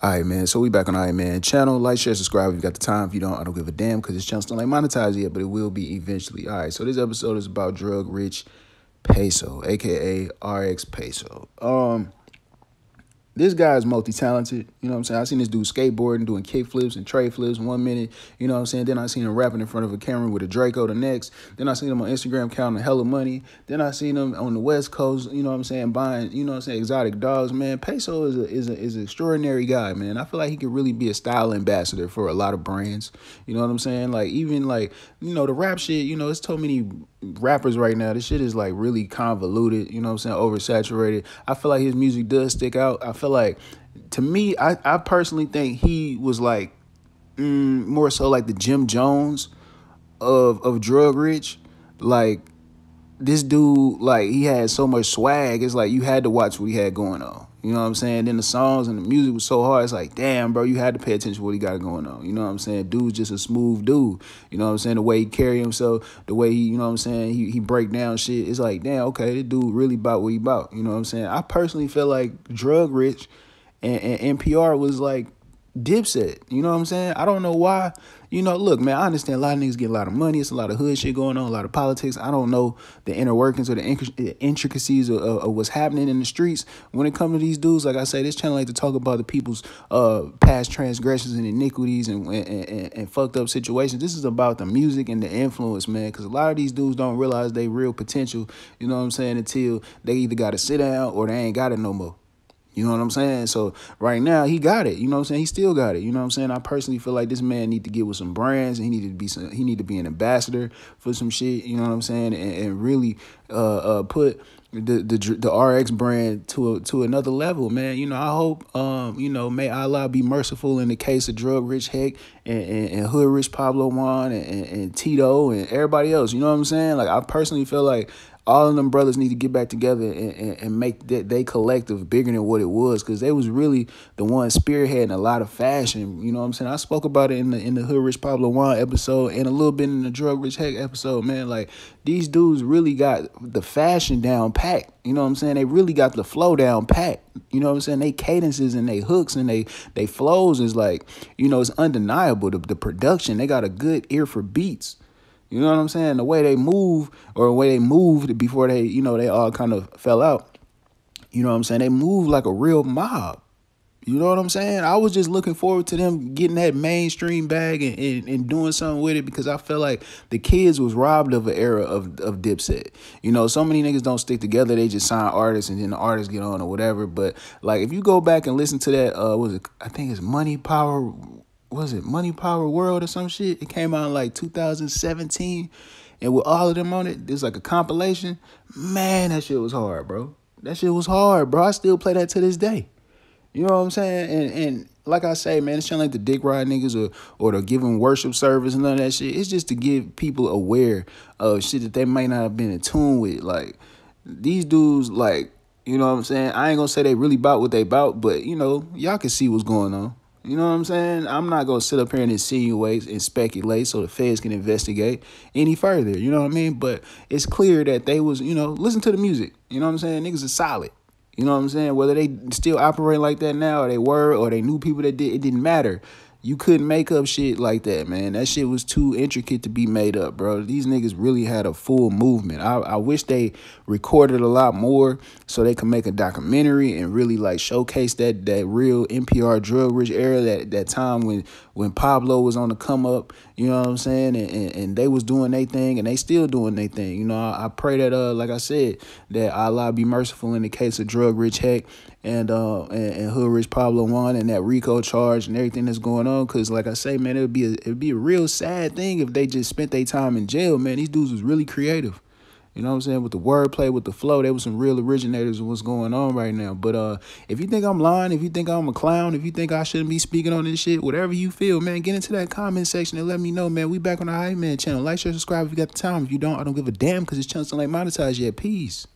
All right, man. So we back on All Right Man channel. Like, share, subscribe if you got the time. If you don't, I don't give a damn because this channel's not like monetized yet, but it will be eventually. All right. So this episode is about drug rich peso, aka RX peso. Um, this guy is multi-talented. You know what I'm saying? I seen this dude skateboarding, doing kick flips and tray flips one minute. You know what I'm saying? Then I seen him rapping in front of a camera with a Draco the next. Then I seen him on Instagram counting hella money. Then I seen him on the West Coast. You know what I'm saying? Buying, you know what I'm saying? Exotic dogs, man. Peso is a, is a, is an extraordinary guy, man. I feel like he could really be a style ambassador for a lot of brands. You know what I'm saying? Like even like you know the rap shit. You know it's so many rappers right now. This shit is like really convoluted. You know what I'm saying? Oversaturated. I feel like his music does stick out. I feel like to me, I, I personally think he was like mm, more so like the Jim Jones of of drug rich. Like this dude, like he had so much swag. It's like you had to watch what he had going on. You know what I'm saying? Then the songs and the music was so hard. It's like, damn, bro, you had to pay attention to what he got going on. You know what I'm saying? Dude's just a smooth dude. You know what I'm saying? The way he carry himself, the way he, you know what I'm saying, he, he break down shit. It's like, damn, okay, this dude really about what he about. You know what I'm saying? I personally feel like Drug Rich and, and NPR was like Dipset. You know what I'm saying? I don't know why. You know, look, man, I understand a lot of niggas get a lot of money. It's a lot of hood shit going on, a lot of politics. I don't know the inner workings or the intricacies of, of, what's happening in the streets. When it comes to these dudes, like I say, this channel like to talk about the people's uh, past transgressions and iniquities and and, and, and fucked up situations. This is about the music and the influence, man, because a lot of these dudes don't realize they real potential, you know what I'm saying, until they either got to sit down or they ain't got it no more. You know what I'm saying? So right now he got it. You know what I'm saying? He still got it. You know what I'm saying? I personally feel like this man need to get with some brands and he need to be some he need to be an ambassador for some shit. You know what I'm saying? And, and really uh, uh, put the the the RX brand to a, to another level, man. You know, I hope um you know may Allah be merciful in the case of drug rich Heck and and, and hood rich Pablo Juan and, and, and Tito and everybody else. You know what I'm saying? Like I personally feel like all of them brothers need to get back together and, and, and make that they collective bigger than what it was because they was really the one spearheading a lot of fashion. You know what I'm saying? I spoke about it in the in the Hood Rich Pablo Juan episode and a little bit in the Drug Rich Heck episode, man. Like these dudes really got the fashion down packed. You know what I'm saying? They really got the flow down packed. You know what I'm saying? They cadences and they hooks and they they flows is like, you know, it's undeniable. The, the production, they got a good ear for beats. You know what I'm saying? The way they move or the way they moved before they, you know, they all kind of fell out. You know what I'm saying? They moved like a real mob. You know what I'm saying? I was just looking forward to them getting that mainstream bag and, and, and, doing something with it because I felt like the kids was robbed of an era of, of Dipset. You know, so many niggas don't stick together. They just sign artists and then the artists get on or whatever. But like if you go back and listen to that, uh, was it? I think it's Money Power was it Money Power World or some shit? It came out in like 2017. And with all of them on it, it's like a compilation. Man, that shit was hard, bro. That shit was hard, bro. I still play that to this day. You know what I'm saying? And and like I say, man, it's not like the dick ride niggas or or the giving worship service and none of that shit. It's just to give people aware of shit that they might not have been in tune with. Like these dudes, like you know what I'm saying. I ain't gonna say they really bout what they bout, but you know y'all can see what's going on. You know what I'm saying? I'm not going to sit up here and insinuate and speculate so the feds can investigate any further. You know what I mean? But it's clear that they was, you know, listen to the music. You know what I'm saying? Niggas are solid. You know what I'm saying? Whether they still operate like that now or they were or they knew people that did, it didn't matter. You couldn't make up shit like that, man. That shit was too intricate to be made up, bro. These niggas really had a full movement. I, I wish they recorded a lot more so they could make a documentary and really like showcase that that real NPR drug rich era, that that time when when Pablo was on the come up, you know what I'm saying? And and, and they was doing their thing and they still doing their thing. You know, I, I pray that uh like I said, that Allah be merciful in the case of drug rich heck and uh and, and Hood Rich Pablo Juan and that Rico charge and everything that's going on. Cause like I say, man, it would be a, it'd be a real sad thing if they just spent their time in jail. Man, these dudes was really creative. You know what I'm saying? With the wordplay, with the flow, they were some real originators of what's going on right now. But uh, if you think I'm lying, if you think I'm a clown, if you think I shouldn't be speaking on this shit, whatever you feel, man, get into that comment section and let me know, man. We back on the Hype Man channel. Like, share, subscribe if you got the time. If you don't, I don't give a damn because this channel's not like monetized yet. Peace.